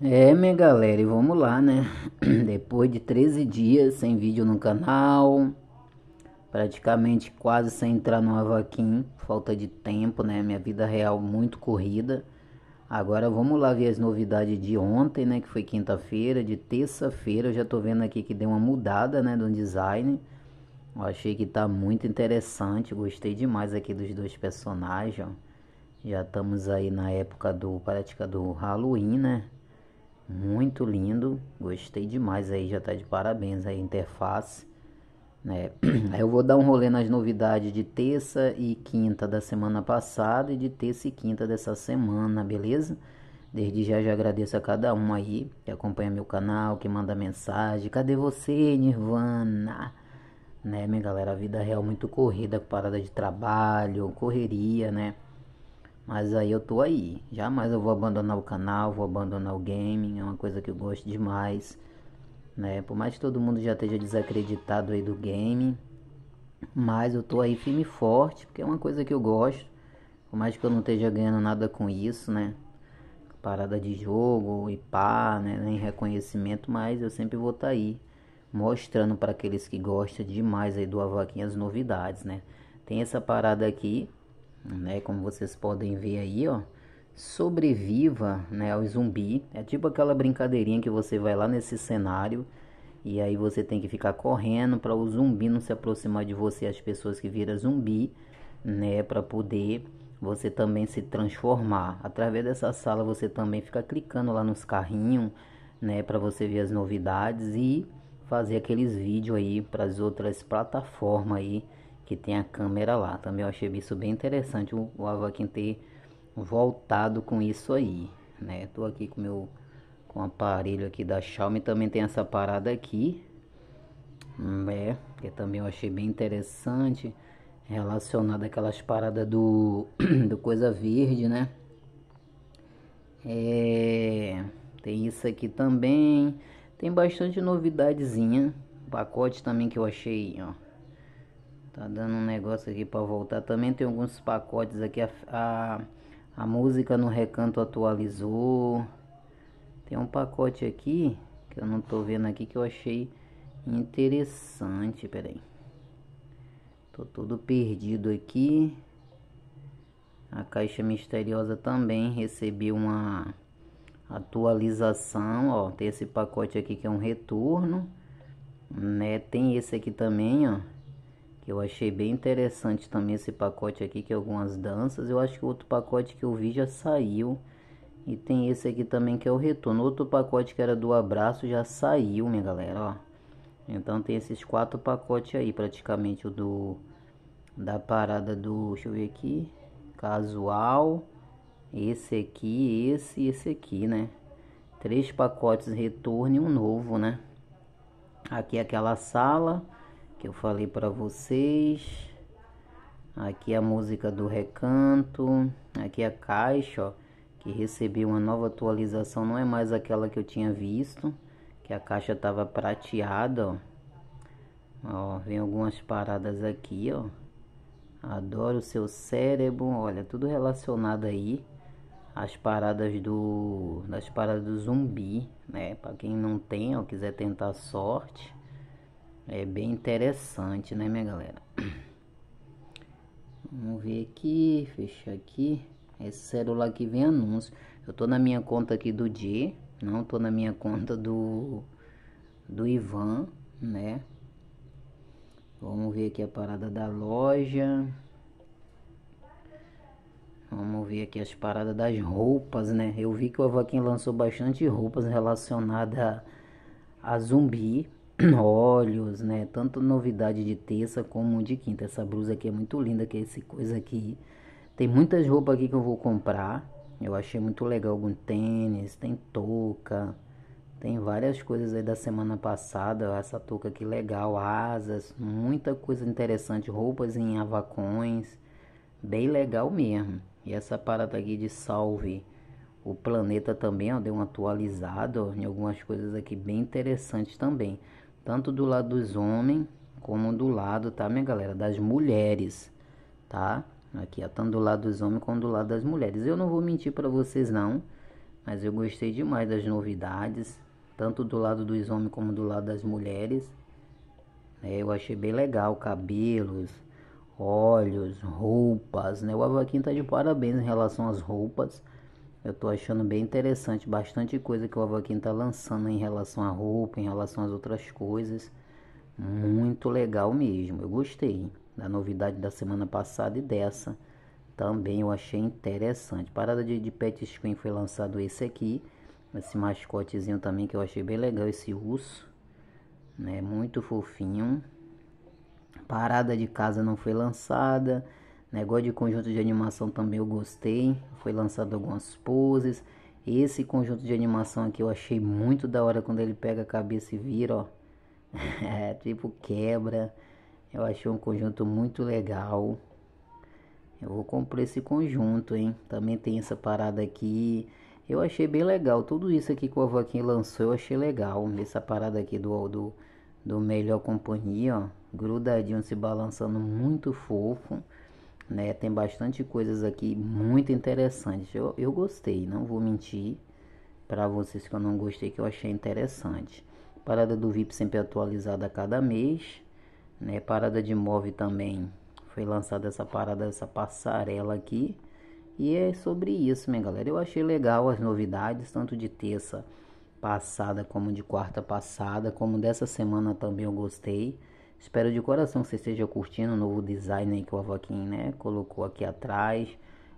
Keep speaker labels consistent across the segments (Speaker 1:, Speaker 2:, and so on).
Speaker 1: É, minha galera, e vamos lá, né? Depois de 13 dias sem vídeo no canal, praticamente quase sem entrar no Avaquim, falta de tempo, né? Minha vida real muito corrida. Agora vamos lá ver as novidades de ontem, né? Que foi quinta-feira, de terça-feira. Eu já tô vendo aqui que deu uma mudada, né? Do design. Eu achei que tá muito interessante, gostei demais aqui dos dois personagens, ó. Já estamos aí na época do, prática do Halloween, né? Muito lindo, gostei demais aí, já tá de parabéns aí a interface. Né? Eu vou dar um rolê nas novidades de terça e quinta da semana passada e de terça e quinta dessa semana, beleza? Desde já já agradeço a cada um aí que acompanha meu canal, que manda mensagem. Cadê você, Nirvana? Né, minha galera, a vida real muito corrida, parada de trabalho, correria, né? Mas aí eu tô aí. Jamais eu vou abandonar o canal, vou abandonar o gaming, é uma coisa que eu gosto demais. Né? Por mais que todo mundo já esteja desacreditado aí do game, mas eu tô aí firme e forte, porque é uma coisa que eu gosto. Por mais que eu não esteja ganhando nada com isso, né? Parada de jogo e pá, né? Nem reconhecimento, mas eu sempre vou estar tá aí mostrando para aqueles que gostam demais aí do Avaquinha as novidades, né? Tem essa parada aqui né? Como vocês podem ver aí, ó, sobreviva, né, ao zumbi. É tipo aquela brincadeirinha que você vai lá nesse cenário e aí você tem que ficar correndo para o zumbi não se aproximar de você, as pessoas que viram zumbi, né, para poder você também se transformar. Através dessa sala você também fica clicando lá nos carrinhos, né, para você ver as novidades e fazer aqueles vídeos aí para as outras plataformas aí que tem a câmera lá. Também eu achei isso bem interessante o, o Avakin ter voltado com isso aí, né? Tô aqui com meu com o aparelho aqui da Xiaomi, também tem essa parada aqui, né? Que também eu achei bem interessante relacionado àquelas paradas do do coisa verde, né? É, tem isso aqui também. Tem bastante novidadezinha. pacote também que eu achei, ó Tá dando um negócio aqui para voltar. Também tem alguns pacotes aqui. A, a, a, música no recanto atualizou. Tem um pacote aqui que eu não tô vendo aqui que eu achei interessante. Pera aí. Tô todo perdido aqui. A caixa misteriosa também recebi uma atualização. Ó, tem esse pacote aqui que é um retorno. Né? Tem esse aqui também, ó eu achei bem interessante também esse pacote aqui, que é algumas danças. Eu acho que o outro pacote que eu vi já saiu. E tem esse aqui também que é o retorno. Outro pacote que era do abraço já saiu, minha galera, ó. Então tem esses quatro pacotes aí, praticamente o do da parada do, deixa eu ver aqui, casual, esse aqui, esse e esse aqui, né? Três pacotes retorno e um novo, né? Aqui é aquela sala que eu falei para vocês. Aqui a música do recanto, aqui a caixa, ó, que recebeu uma nova atualização, não é mais aquela que eu tinha visto, que a caixa tava prateada, ó. Ó, vem algumas paradas aqui, ó. Adoro o seu cérebro, olha, tudo relacionado aí às paradas do das paradas do zumbi, né? Para quem não tem ou quiser tentar sorte. É bem interessante, né, minha galera? Vamos ver aqui, fechar aqui. Esse é celular que vem anúncio. Eu tô na minha conta aqui do G, não tô na minha conta do do Ivan, né? Vamos ver aqui a parada da loja. Vamos ver aqui as paradas das roupas, né? Eu vi que o Avaquinha lançou bastante roupas relacionadas a zumbi, olhos, né? Tanto novidade de terça como de quinta. Essa blusa aqui é muito linda, que é esse coisa aqui. Tem muitas roupas aqui que eu vou comprar. Eu achei muito legal algum tênis, tem touca, tem várias coisas aí da semana passada. Essa touca aqui legal, asas, muita coisa interessante, roupas em avacões, bem legal mesmo. E essa parada aqui de salve o planeta também, ó, deu um atualizado ó, em algumas coisas aqui bem interessantes também tanto do lado dos homens como do lado, tá, minha galera, das mulheres, tá? Aqui, ó, tanto do lado dos homens como do lado das mulheres. Eu não vou mentir para vocês não, mas eu gostei demais das novidades, tanto do lado dos homens como do lado das mulheres. É, eu achei bem legal, cabelos, olhos, roupas, né? O Avaquinho tá de parabéns em relação às roupas. Eu tô achando bem interessante, bastante coisa que o Avaquim tá lançando em relação à roupa, em relação às outras coisas. Muito legal mesmo. Eu gostei da novidade da semana passada e dessa. Também eu achei interessante. Parada de, de Pet Screen foi lançado esse aqui. Esse mascotezinho também que eu achei bem legal. Esse urso. Né? Muito fofinho. Parada de casa não foi lançada. Negócio né, de conjunto de animação também eu gostei. Foi lançado algumas poses. Esse conjunto de animação aqui eu achei muito da hora quando ele pega a cabeça e vira, ó. é, tipo quebra. Eu achei um conjunto muito legal. Eu vou comprar esse conjunto, hein? Também tem essa parada aqui. Eu achei bem legal. Tudo isso aqui que o Avaquim lançou, eu achei legal. Essa parada aqui do, do, do Melhor Companhia, ó. Grudadinho, se balançando muito fofo né? Tem bastante coisas aqui muito interessantes. Eu, eu gostei, não vou mentir para vocês que eu não gostei, que eu achei interessante. Parada do VIP sempre atualizada a cada mês, né? Parada de MOV também foi lançada essa parada, essa passarela aqui. E é sobre isso, minha galera. Eu achei legal as novidades, tanto de terça passada como de quarta passada, como dessa semana também eu gostei. Espero de coração que você esteja curtindo o novo design que o Avaquim né, colocou aqui atrás.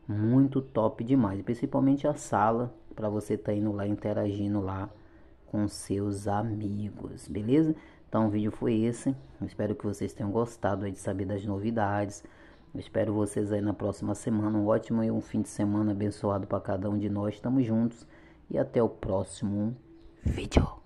Speaker 1: Muito top demais, principalmente a sala, para você estar tá indo lá interagindo lá com seus amigos, beleza? Então o vídeo foi esse. espero que vocês tenham gostado de saber das novidades. espero vocês aí na próxima semana. Um ótimo e um fim de semana abençoado para cada um de nós. Estamos juntos e até o próximo vídeo.